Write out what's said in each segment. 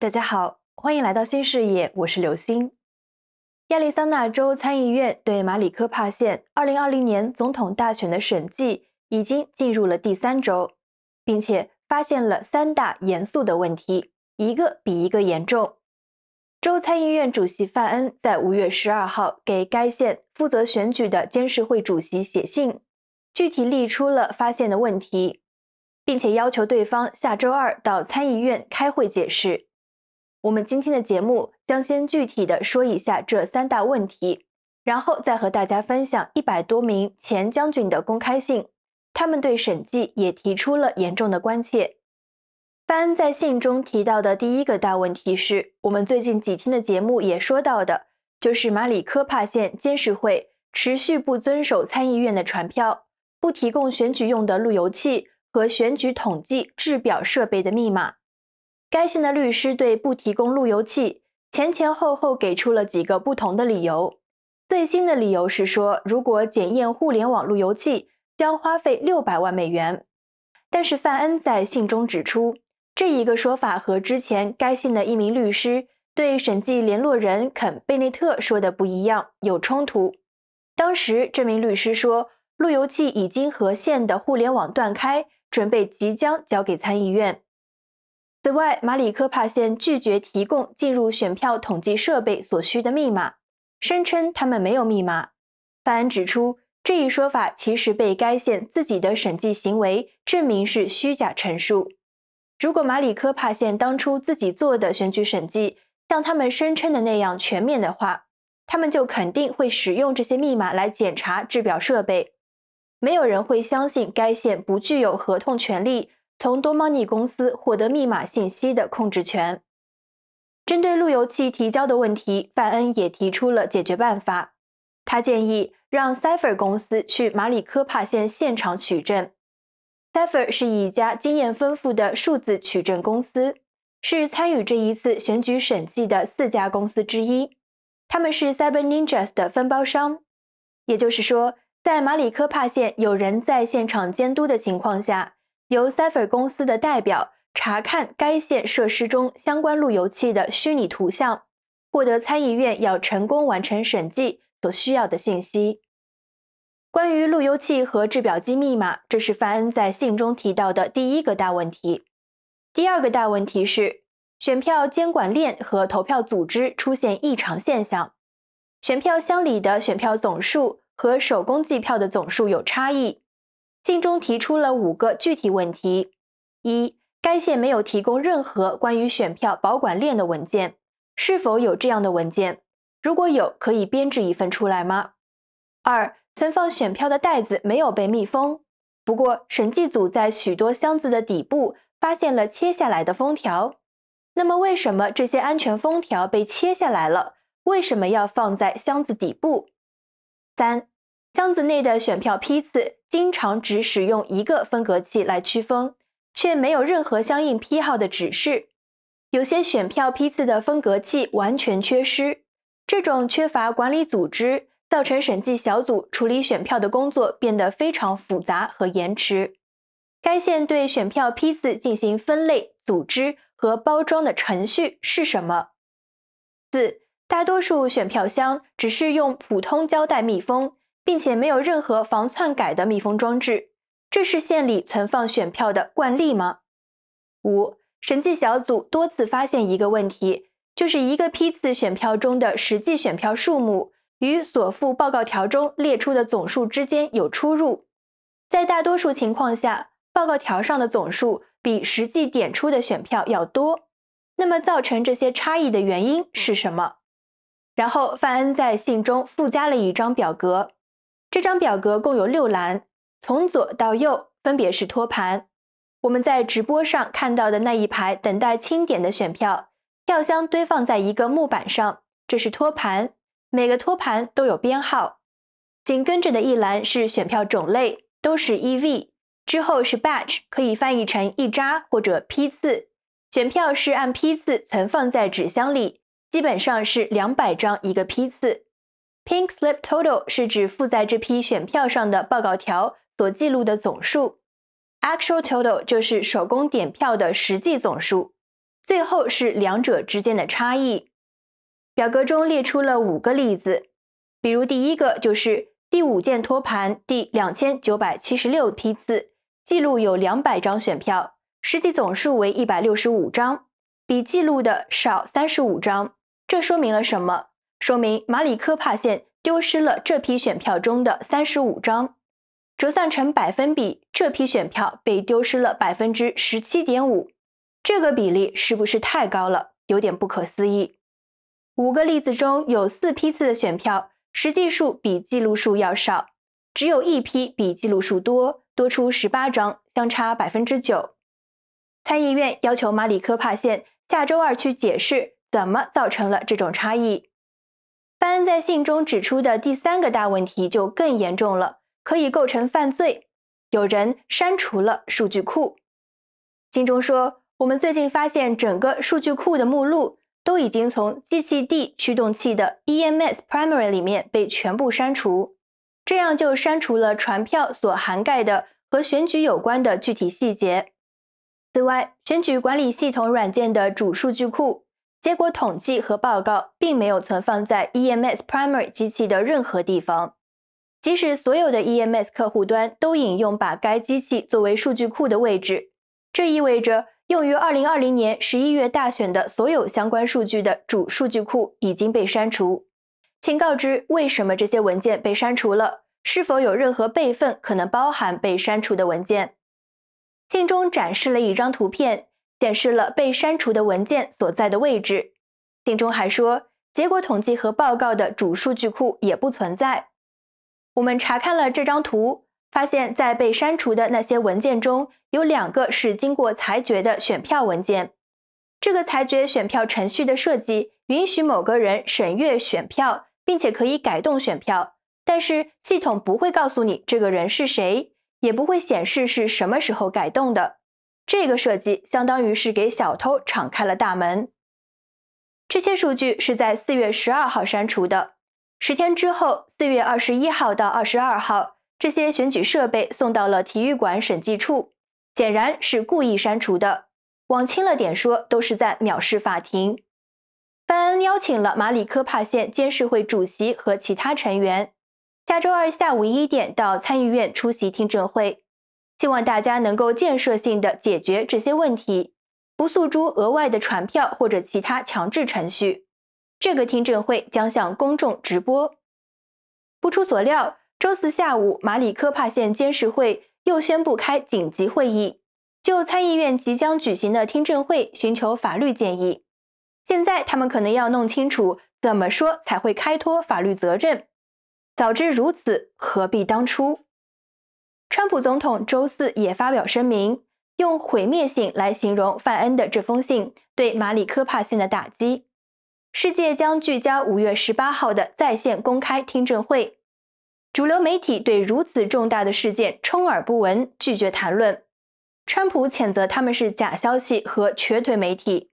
大家好，欢迎来到新视野，我是刘星。亚利桑那州参议院对马里科帕县二零二零年总统大选的审计已经进入了第三周，并且发现了三大严肃的问题，一个比一个严重。州参议院主席范恩在五月十二号给该县负责选举的监事会主席写信，具体列出了发现的问题，并且要求对方下周二到参议院开会解释。我们今天的节目将先具体的说一下这三大问题，然后再和大家分享一百多名前将军的公开信，他们对审计也提出了严重的关切。班在信中提到的第一个大问题是，我们最近几天的节目也说到的，就是马里科帕县监事会持续不遵守参议院的传票，不提供选举用的路由器和选举统计制表设备的密码。该信的律师对不提供路由器前前后后给出了几个不同的理由，最新的理由是说，如果检验互联网路由器将花费六百万美元。但是范恩在信中指出，这一个说法和之前该信的一名律师对审计联络人肯·贝内特说的不一样，有冲突。当时这名律师说，路由器已经和县的互联网断开，准备即将交给参议院。此外，马里科帕县拒绝提供进入选票统计设备所需的密码，声称他们没有密码。范指出，这一说法其实被该县自己的审计行为证明是虚假陈述。如果马里科帕县当初自己做的选举审计像他们声称的那样全面的话，他们就肯定会使用这些密码来检查制表设备。没有人会相信该县不具有合同权利。从多毛尼公司获得密码信息的控制权。针对路由器提交的问题，范恩也提出了解决办法。他建议让 Cipher 公司去马里科帕县现场取证。Cipher 是一家经验丰富的数字取证公司，是参与这一次选举审计的四家公司之一。他们是 Cyber Ninjas 的分包商，也就是说，在马里科帕县有人在现场监督的情况下。由 c y p h e r 公司的代表查看该线设施中相关路由器的虚拟图像，获得参议院要成功完成审计所需要的信息。关于路由器和制表机密码，这是范恩在信中提到的第一个大问题。第二个大问题是，选票监管链和投票组织出现异常现象，选票箱里的选票总数和手工计票的总数有差异。信中提出了五个具体问题：一、该县没有提供任何关于选票保管链的文件，是否有这样的文件？如果有，可以编制一份出来吗？二、存放选票的袋子没有被密封，不过审计组在许多箱子的底部发现了切下来的封条。那么，为什么这些安全封条被切下来了？为什么要放在箱子底部？三、箱子内的选票批次。经常只使用一个分隔器来区分，却没有任何相应批号的指示。有些选票批次的分隔器完全缺失，这种缺乏管理组织，造成审计小组处理选票的工作变得非常复杂和延迟。该县对选票批次进行分类、组织和包装的程序是什么？四，大多数选票箱只是用普通胶带密封。并且没有任何防篡改的密封装置，这是县里存放选票的惯例吗？五审计小组多次发现一个问题，就是一个批次选票中的实际选票数目与所附报告条中列出的总数之间有出入，在大多数情况下，报告条上的总数比实际点出的选票要多。那么造成这些差异的原因是什么？然后范恩在信中附加了一张表格。这张表格共有六栏，从左到右分别是托盘。我们在直播上看到的那一排等待清点的选票，票箱堆放在一个木板上，这是托盘。每个托盘都有编号。紧跟着的一栏是选票种类，都是 EV。之后是 Batch，可以翻译成一扎或者批次。选票是按批次存放在纸箱里，基本上是两百张一个批次。Pink slip total 是指附在这批选票上的报告条所记录的总数，Actual total 就是手工点票的实际总数，最后是两者之间的差异。表格中列出了五个例子，比如第一个就是第五件托盘第两千九百七十六批次，记录有两百张选票，实际总数为一百六十五张，比记录的少三十五张，这说明了什么？说明马里科帕县丢失了这批选票中的三十五张，折算成百分比，这批选票被丢失了百分之十七点五。这个比例是不是太高了？有点不可思议。五个例子中有四批次的选票实际数比记录数要少，只有一批比记录数多多出十八张，相差百分之九。参议院要求马里科帕县下周二去解释怎么造成了这种差异。班恩在信中指出的第三个大问题就更严重了，可以构成犯罪。有人删除了数据库。信中说，我们最近发现整个数据库的目录都已经从机器 D 驱动器的 EMS Primary 里面被全部删除，这样就删除了传票所涵盖的和选举有关的具体细节。此外，选举管理系统软件的主数据库。结果统计和报告并没有存放在 EMS Primary 机器的任何地方，即使所有的 EMS 客户端都引用把该机器作为数据库的位置。这意味着用于2020年11月大选的所有相关数据的主数据库已经被删除。请告知为什么这些文件被删除了？是否有任何备份可能包含被删除的文件？信中展示了一张图片。显示了被删除的文件所在的位置。信中还说，结果统计和报告的主数据库也不存在。我们查看了这张图，发现，在被删除的那些文件中有两个是经过裁决的选票文件。这个裁决选票程序的设计允许某个人审阅选票，并且可以改动选票，但是系统不会告诉你这个人是谁，也不会显示是什么时候改动的。这个设计相当于是给小偷敞开了大门。这些数据是在四月十二号删除的，十天之后，四月二十一号到二十二号，这些选举设备送到了体育馆审计处，显然是故意删除的。往轻了点说，都是在藐视法庭。拜恩邀请了马里科帕县监事会主席和其他成员，下周二下午一点到参议院出席听证会。希望大家能够建设性的解决这些问题，不诉诸额外的传票或者其他强制程序。这个听证会将向公众直播。不出所料，周四下午，马里科帕县监事会又宣布开紧急会议，就参议院即将举行的听证会寻求法律建议。现在他们可能要弄清楚怎么说才会开脱法律责任。早知如此，何必当初？川普总统周四也发表声明，用毁灭性来形容范恩的这封信对马里科帕县的打击。世界将聚焦五月十八号的在线公开听证会。主流媒体对如此重大的事件充耳不闻，拒绝谈论。川普谴责他们是假消息和瘸腿媒体，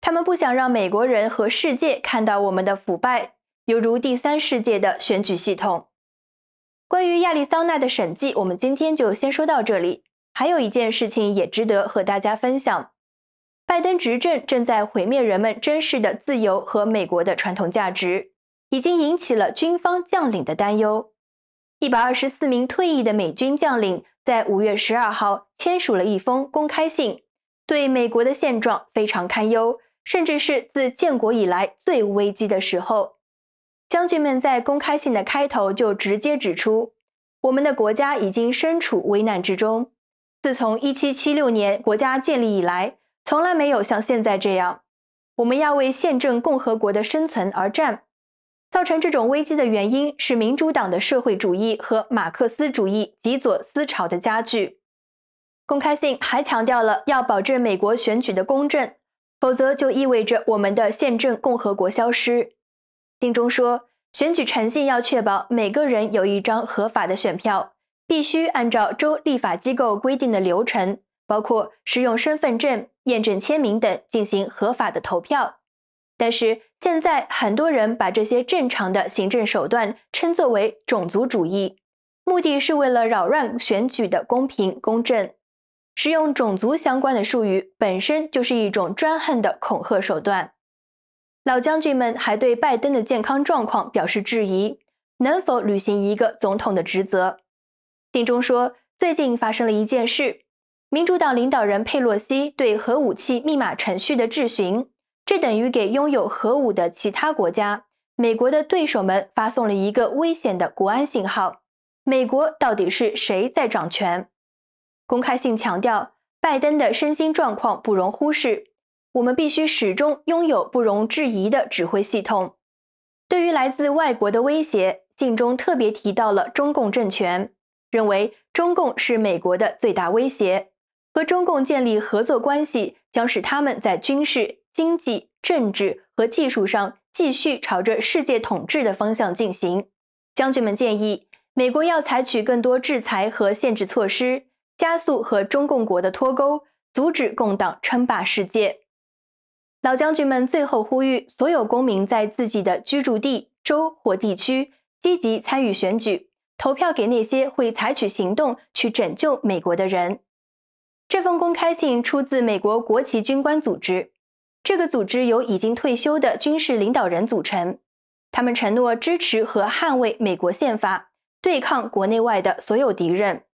他们不想让美国人和世界看到我们的腐败，犹如第三世界的选举系统。关于亚利桑那的审计，我们今天就先说到这里。还有一件事情也值得和大家分享：拜登执政正在毁灭人们珍视的自由和美国的传统价值，已经引起了军方将领的担忧。一百二十四名退役的美军将领在五月十二号签署了一封公开信，对美国的现状非常堪忧，甚至是自建国以来最危机的时候。将军们在公开信的开头就直接指出，我们的国家已经身处危难之中。自从1776年国家建立以来，从来没有像现在这样。我们要为宪政共和国的生存而战。造成这种危机的原因是民主党的社会主义和马克思主义极左思潮的加剧。公开信还强调了要保证美国选举的公正，否则就意味着我们的宪政共和国消失。信中说，选举诚信要确保每个人有一张合法的选票，必须按照州立法机构规定的流程，包括使用身份证验证签名等进行合法的投票。但是现在很多人把这些正常的行政手段称作为种族主义，目的是为了扰乱选举的公平公正。使用种族相关的术语本身就是一种专横的恐吓手段。老将军们还对拜登的健康状况表示质疑，能否履行一个总统的职责？信中说，最近发生了一件事：民主党领导人佩洛西对核武器密码程序的质询，这等于给拥有核武的其他国家、美国的对手们发送了一个危险的国安信号。美国到底是谁在掌权？公开信强调，拜登的身心状况不容忽视。我们必须始终拥有不容置疑的指挥系统。对于来自外国的威胁，信中特别提到了中共政权，认为中共是美国的最大威胁。和中共建立合作关系，将使他们在军事、经济、政治和技术上继续朝着世界统治的方向进行。将军们建议，美国要采取更多制裁和限制措施，加速和中共国的脱钩，阻止共党称霸世界。老将军们最后呼吁所有公民在自己的居住地、州或地区积极参与选举，投票给那些会采取行动去拯救美国的人。这封公开信出自美国国旗军官组织，这个组织由已经退休的军事领导人组成，他们承诺支持和捍卫美国宪法，对抗国内外的所有敌人。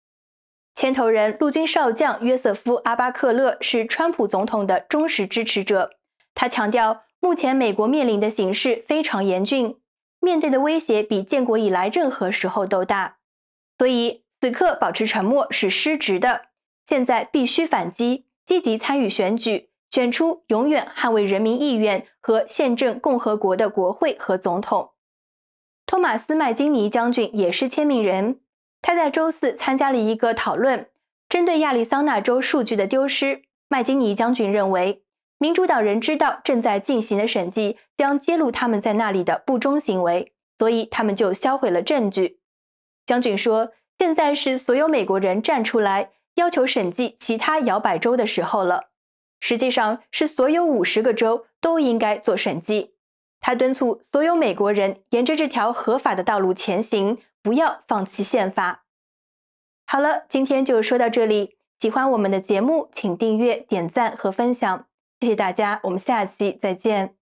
牵头人陆军少将约瑟夫·阿巴克勒是川普总统的忠实支持者。他强调，目前美国面临的形势非常严峻，面对的威胁比建国以来任何时候都大，所以此刻保持沉默是失职的。现在必须反击，积极参与选举，选出永远捍卫人民意愿和宪政共和国的国会和总统。托马斯·麦金尼将军也是签名人，他在周四参加了一个讨论，针对亚利桑那州数据的丢失，麦金尼将军认为。民主党人知道正在进行的审计将揭露他们在那里的不忠行为，所以他们就销毁了证据。将军说：“现在是所有美国人站出来要求审计其他摇摆州的时候了，实际上是所有五十个州都应该做审计。”他敦促所有美国人沿着这条合法的道路前行，不要放弃宪法。好了，今天就说到这里。喜欢我们的节目，请订阅、点赞和分享。谢谢大家，我们下期再见。